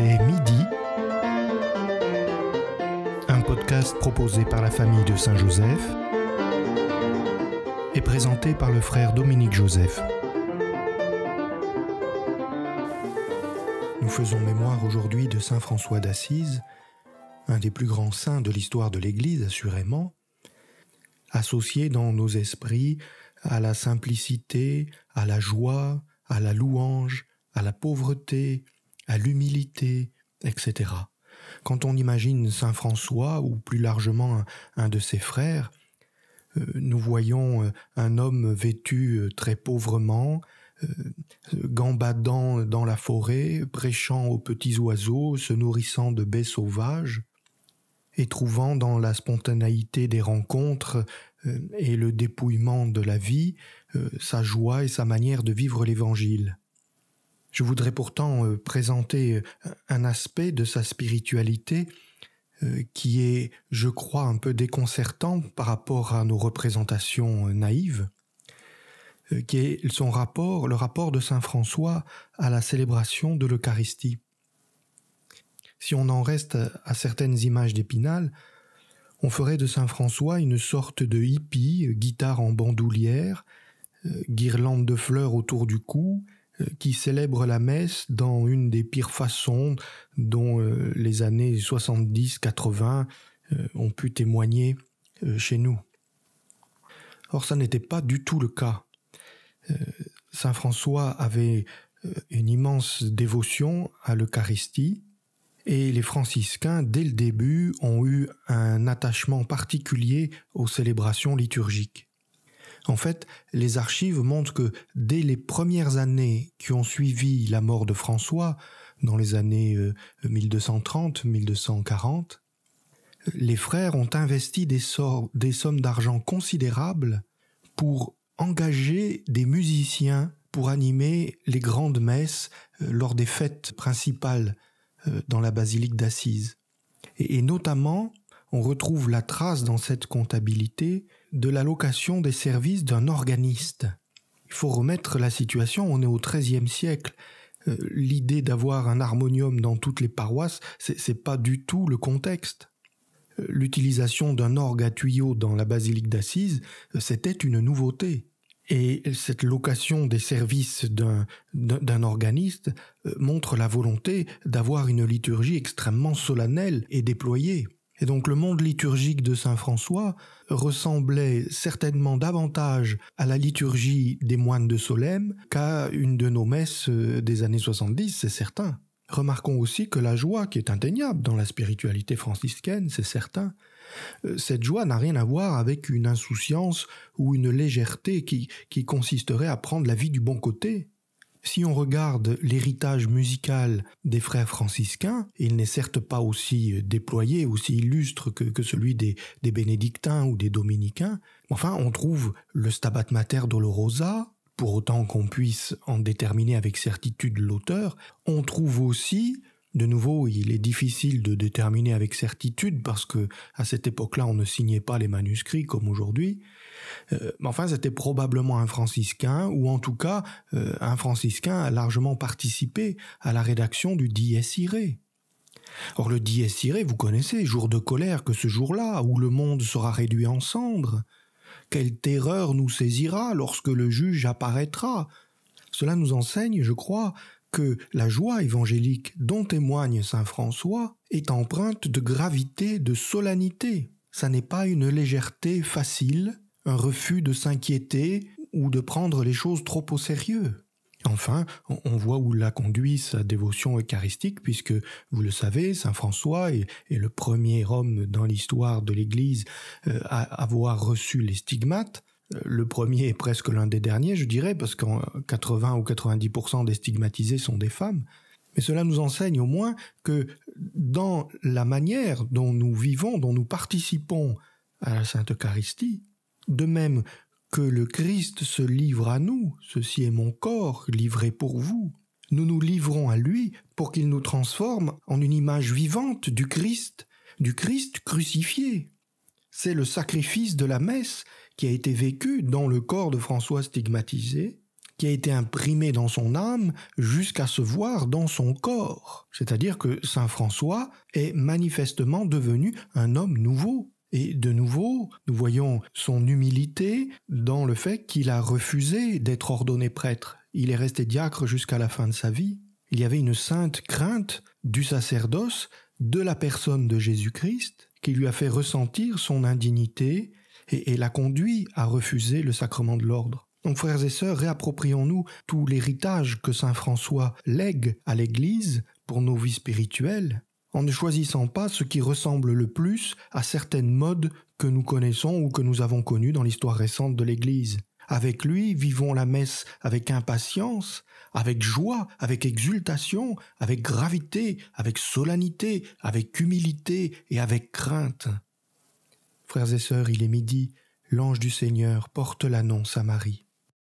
midi. Un podcast proposé par la famille de Saint-Joseph et présenté par le frère Dominique Joseph. Nous faisons mémoire aujourd'hui de Saint François d'Assise, un des plus grands saints de l'histoire de l'Église assurément, associé dans nos esprits à la simplicité, à la joie, à la louange, à la pauvreté, à l'humilité, etc. Quand on imagine Saint François ou plus largement un, de ses frères, euh, nous voyons euh, un homme vêtu euh, très pauvrement, gambadant dans la forêt, prêchant aux petits oiseaux, se nourrissant de baies sauvages, et trouvant dans la spontanéité des rencontres et le dépouillement de la vie sa joie et sa manière de vivre l'Évangile. Je voudrais pourtant euh, présenter euh, un aspect de sa spiritualité euh, qui est, je crois, un peu déconcertant par rapport à nos représentations naïves, qui est son rapport, le rapport de Saint François à la célébration de l'Eucharistie. Si on en reste à certaines images d'Épinal, on ferait de Saint François une sorte de hippie, guitare en bandoulière, guirlande de fleurs autour du cou, euh, qui célèbre la messe dans une des pires façons dont euh, les années 70-80 euh, ont pu témoigner chez nous. Or, ça n'était pas du tout le cas. Saint François avait une immense dévotion à l'Eucharistie, et les franciscains, dès le début, ont eu un attachement particulier aux célébrations liturgiques. En fait, les archives montrent que dès les premières années qui ont suivi la mort de François, dans les années 1230-1240, euh, les frères ont investi des, sommes d'argent considérables pour engager des musiciens pour animer les grandes messes euh, lors des fêtes principales euh, dans la basilique d'Assise. Et, notamment, on retrouve la trace dans cette comptabilité de l'allocation des services d'un organiste. Il faut remettre la situation, on est au XIIIe siècle. Euh, l'idée d'avoir un harmonium dans toutes les paroisses, c'est pas du tout le contexte. Euh, l'utilisation d'un orgue à tuyaux dans la basilique d'Assise, euh, c'était une nouveauté. Et cette location des services d'un organiste montre la volonté d'avoir une liturgie extrêmement solennelle et déployée. Et donc le monde liturgique de Saint François ressemblait certainement davantage à la liturgie des moines de Solesmes qu'à une de nos messes euh, des années 70, c'est certain. Remarquons aussi que la joie, qui est indéniable dans la spiritualité franciscaine, c'est certain, euh, cette joie n'a rien à voir avec une insouciance ou une légèreté qui, qui consisterait à prendre la vie du bon côté. Si on regarde l'héritage musical des frères franciscains, il n'est certes pas aussi euh, déployé, aussi illustre que, celui des, bénédictins ou des dominicains. Enfin, on trouve le Stabat Mater Dolorosa, pour autant qu'on puisse en déterminer avec certitude l'auteur. On trouve aussi de nouveau, il est difficile de déterminer avec certitude parce que à cette époque-là, on ne signait pas les manuscrits comme aujourd'hui. Euh, enfin, c'était probablement un franciscain, ou en tout cas, euh, un franciscain a largement participé à la rédaction du Dies Or, le Dies Irae, vous connaissez, jour de colère que ce jour-là, où le monde sera réduit en cendres. Quelle terreur nous saisira lorsque le juge apparaîtra Cela nous enseigne, je crois, que la joie évangélique dont témoigne saint François est empreinte de gravité, de solennité. Ça n'est pas une légèreté facile, un refus de s'inquiéter ou de prendre les choses trop au sérieux. Enfin, on voit où l'a conduit sa dévotion eucharistique, puisque, vous le savez, Saint François est, le premier homme dans l'histoire de l'Église euh, à avoir reçu les stigmates. Euh, le premier est presque l'un des derniers, je dirais, parce que 80 ou 90% des stigmatisés sont des femmes. Mais cela nous enseigne au moins que dans la manière dont nous vivons, dont nous participons à la Sainte Eucharistie, de même que le Christ se livre à nous, ceci est mon corps livré pour vous. Nous nous livrons à lui pour qu'il nous transforme en une image vivante du Christ, du Christ crucifié. C'est le sacrifice de la messe qui a été vécu dans le corps de François stigmatisé, qui a été imprimé dans son âme jusqu'à se voir dans son corps. C'est-à-dire que Saint François est manifestement devenu un homme nouveau. Et de nouveau, nous voyons son humilité dans le fait qu'il a refusé d'être ordonné prêtre. Il est resté diacre jusqu'à la fin de sa vie. Il y avait une sainte crainte du sacerdoce de la personne de Jésus-Christ qui lui a fait ressentir son indignité et, l'a conduit à refuser le sacrement de l'ordre. Donc frères et sœurs, réapproprions-nous tout l'héritage que Saint François lègue à l'Église pour nos vies spirituelles en ne choisissant pas ce qui ressemble le plus à certaines modes que nous connaissons ou que nous avons connues dans l'histoire récente de l'Église. Avec lui, vivons la messe avec impatience, avec joie, avec exultation, avec gravité, avec solennité, avec humilité et avec crainte. Frères et sœurs, il est midi, l'ange du Seigneur porte l'annonce à Marie.